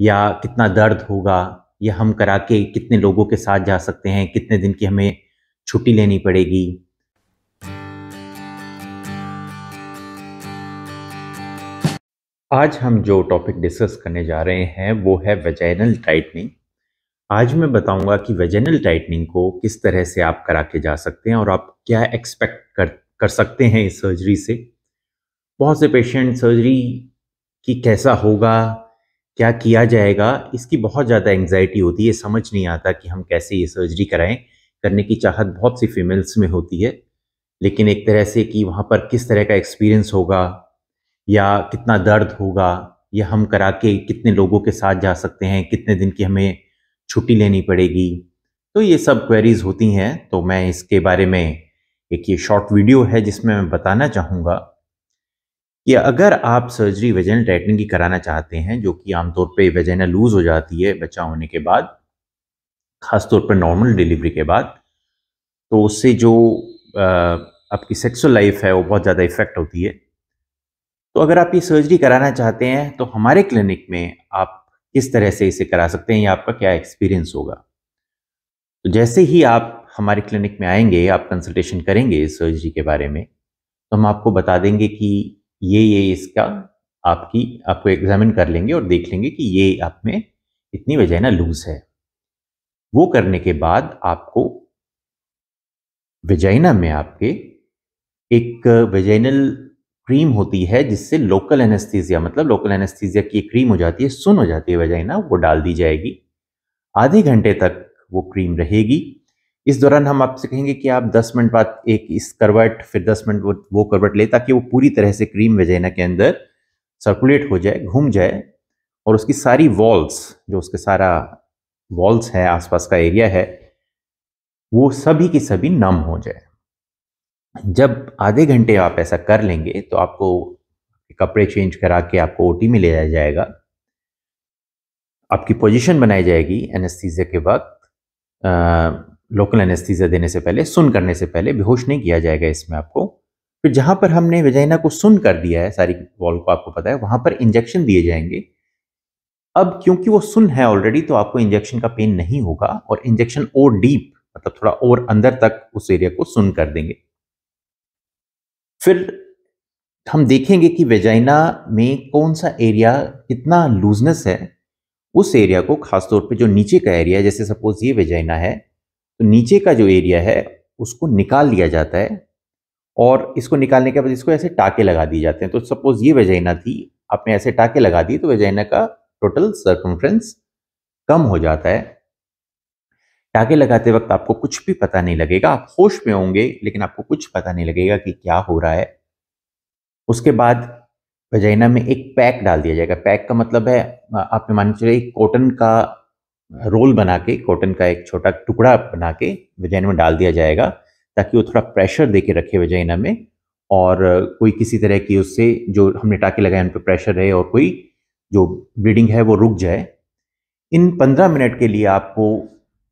या कितना दर्द होगा या हम करा के कितने लोगों के साथ जा सकते हैं कितने दिन की हमें छुट्टी लेनी पड़ेगी आज हम जो टॉपिक डिस्कस करने जा रहे हैं वो है वेजाइनल टाइटनिंग आज मैं बताऊंगा कि वेजाइनल टाइटनिंग को किस तरह से आप करा के जा सकते हैं और आप क्या एक्सपेक्ट कर कर सकते हैं इस सर्जरी से बहुत से पेशेंट सर्जरी की कैसा होगा क्या किया जाएगा इसकी बहुत ज़्यादा एंग्जाइटी होती है समझ नहीं आता कि हम कैसे ये सर्जरी कराएं करने की चाहत बहुत सी फीमेल्स में होती है लेकिन एक तरह से कि वहाँ पर किस तरह का एक्सपीरियंस होगा या कितना दर्द होगा या हम करा के कितने लोगों के साथ जा सकते हैं कितने दिन की हमें छुट्टी लेनी पड़ेगी तो ये सब क्वेरीज होती हैं तो मैं इसके बारे में एक ये शॉर्ट वीडियो है जिसमें मैं बताना चाहूँगा कि अगर आप सर्जरी वेजेनल टाइटनिंग की कराना चाहते हैं जो कि आमतौर पर वेजाइना लूज़ हो जाती है बच्चा होने के बाद ख़ासतौर पर नॉर्मल डिलीवरी के बाद तो उससे जो आपकी सेक्सुअल लाइफ है वो बहुत ज़्यादा इफ़ेक्ट होती है तो अगर आप ये सर्जरी कराना चाहते हैं तो हमारे क्लिनिक में आप किस तरह से इसे करा सकते हैं या आपका क्या एक्सपीरियंस होगा तो जैसे ही आप हमारे क्लिनिक में आएंगे आप कंसल्टेशन करेंगे इस सर्जरी के बारे में तो हम आपको बता देंगे कि ये ये इसका आपकी आपको एग्जामिन कर लेंगे और देख लेंगे कि ये आप में इतनी ना लूज है वो करने के बाद आपको वेजाइना में आपके एक वेजाइनल क्रीम होती है जिससे लोकल एनेस्थीजिया मतलब लोकल एनेस्थीजिया की क्रीम हो जाती है सुन हो जाती है वेजाइना वो डाल दी जाएगी आधे घंटे तक वो क्रीम रहेगी इस दौरान हम आपसे कहेंगे कि आप 10 मिनट बाद एक इस करवट फिर 10 मिनट वो, वो करवट ले ताकि वो पूरी तरह से क्रीम वेजाइना के अंदर सर्कुलेट हो जाए घूम जाए और उसकी सारी वॉल्स जो उसके सारा वॉल्स है आसपास का एरिया है वो सभी की सभी नम हो जाए जब आधे घंटे आप ऐसा कर लेंगे तो आपको कपड़े चेंज करा के आपको ओ में ले जाया जाएगा आपकी पोजीशन बनाई जाएगी एनेस्थीजिया के वक्त लोकल एनेस्थीजा देने से पहले सुन करने से पहले बेहोश नहीं किया जाएगा इसमें आपको फिर जहाँ पर हमने वेजाइना को सुन कर दिया है सारी वॉल को आपको पता है वहाँ पर इंजेक्शन दिए जाएंगे अब क्योंकि वो सुन है ऑलरेडी तो आपको इंजेक्शन का पेन नहीं होगा और इंजेक्शन और डीप मतलब थोड़ा और अंदर तक उस एरिया को सुन कर देंगे फिर हम देखेंगे कि वेजाइना में कौन सा एरिया कितना लूजनेस है उस एरिया को खासतौर पे जो नीचे का एरिया जैसे सपोज ये वेजाइना है तो नीचे का जो एरिया है उसको निकाल लिया जाता है और इसको निकालने के बाद इसको ऐसे टाके लगा दिए जाते हैं तो सपोज ये वेजाइना थी आपने ऐसे टाके लगा दिए तो वेजाइना का टोटल सर्कमफ्रेंस कम हो जाता है टाके लगाते वक्त आपको कुछ भी पता नहीं लगेगा आप होश में होंगे लेकिन आपको कुछ पता नहीं लगेगा कि क्या हो रहा है उसके बाद वजाइना में एक पैक डाल दिया जाएगा पैक का मतलब है आपने मान चलिए एक कॉटन का रोल बना के कॉटन का एक छोटा टुकड़ा बना के वजैना में डाल दिया जाएगा ताकि वो थोड़ा प्रेशर दे के रखे वजैना में और कोई किसी तरह की उससे जो हमने टाके लगाए उन पर प्रेशर रहे और कोई जो ब्लीडिंग है वो रुक जाए इन पंद्रह मिनट के लिए आपको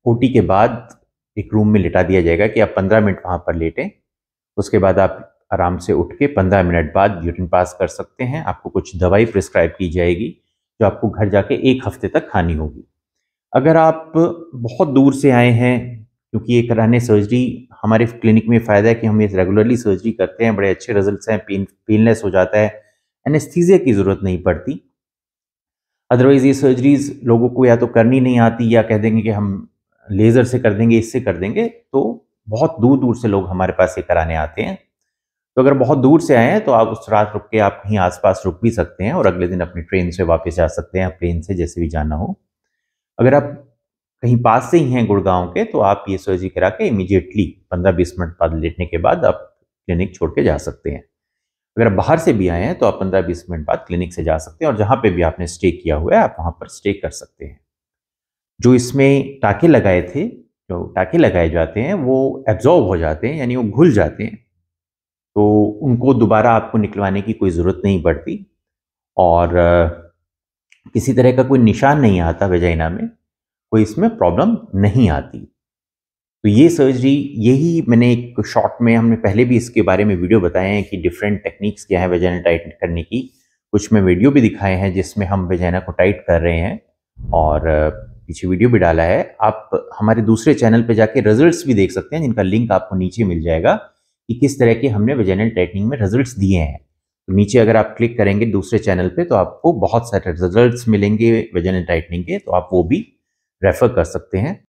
ओ के बाद एक रूम में लेटा दिया जाएगा कि आप पंद्रह मिनट वहाँ पर लेटें उसके बाद आप आराम से उठ के पंद्रह मिनट बाद यूरिन पास कर सकते हैं आपको कुछ दवाई प्रिस्क्राइब की जाएगी जो आपको घर जाके एक हफ्ते तक खानी होगी अगर आप बहुत दूर से आए हैं क्योंकि ये कराने सर्जरी हमारे क्लिनिक में फ़ायदा है कि हम ये रेगुलरली सर्जरी करते हैं बड़े अच्छे रिजल्ट्स हैं पेन पेनलेस हो जाता है एनेस्थीजिया की ज़रूरत नहीं पड़ती अदरवाइज़ ये सर्जरीज लोगों को या तो करनी नहीं आती या कह देंगे कि हम लेज़र से कर देंगे इससे कर देंगे तो बहुत दूर दूर से लोग हमारे पास ये कराने आते हैं तो अगर बहुत दूर से आए हैं तो आप उस रात रुक के आप कहीं आसपास रुक भी सकते हैं और अगले दिन अपनी ट्रेन से वापस जा सकते हैं प्लेन से जैसे भी जाना हो अगर आप कहीं पास से ही हैं गुड़गांव के तो आप ये सर्जरी करा के इमीजिएटली पंद्रह बीस मिनट बाद लेटने के बाद आप क्लिनिक छोड़ के जा सकते हैं अगर आप बाहर से भी आए हैं तो आप पंद्रह बीस मिनट बाद क्लिनिक से जा सकते हैं और जहाँ पे भी आपने स्टे किया हुआ है आप वहाँ पर स्टे कर सकते हैं जो इसमें टाके लगाए थे जो टाके लगाए जाते हैं वो एब्जॉर्व हो जाते हैं यानी वो घुल जाते हैं तो उनको दोबारा आपको निकलवाने की कोई ज़रूरत नहीं पड़ती और किसी तरह का कोई निशान नहीं आता वेजाइना में कोई इसमें प्रॉब्लम नहीं आती तो ये सर्जरी यही मैंने एक शॉर्ट में हमने पहले भी इसके बारे में वीडियो बताए हैं कि डिफरेंट टेक्निक्स क्या है वेजाइना टाइट करने की कुछ मैं वीडियो भी दिखाए हैं जिसमें हम वेजाइना को टाइट कर रहे हैं और पीछे वीडियो भी डाला है आप हमारे दूसरे चैनल पर जाके रिजल्ट्स भी देख सकते हैं जिनका लिंक आपको नीचे मिल जाएगा कि किस तरह के हमने वेजाइनल टाइटनिंग में रिजल्ट्स दिए हैं तो नीचे अगर आप क्लिक करेंगे दूसरे चैनल पे तो आपको बहुत सारे रिजल्ट्स मिलेंगे वेजन टाइटनिंग के तो आप वो भी रेफर कर सकते हैं